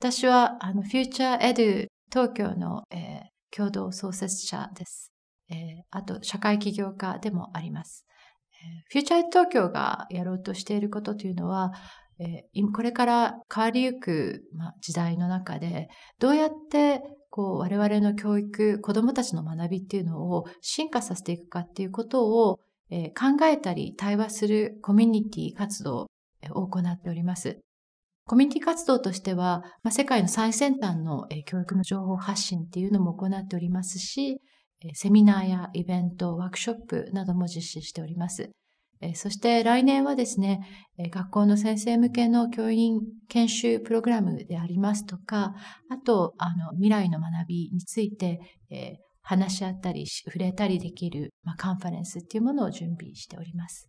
私はあの Future Edu 東京の、えー、共同創設者です、えー、あと社会起業家でもあります。フューチャー東京がやろうとしていることというのは、えー、これから変わりゆく、ま、時代の中で、どうやってこう我々の教育、子供たちの学びっていうのを進化させていくかっていうことを、えー、考えたり対話するコミュニティ活動を行っております。コミュニティ活動としては、まあ、世界の最先端の、え教育の情報発信っていうのも行っておりますし、えセミナーやイベント、ワークショップなども実施しております。えそして来年はですね、え学校の先生向けの教員研修プログラムでありますとか、あと、あの、未来の学びについて、え話し合ったり、触れたりできる、まあ、カンファレンスっていうものを準備しております。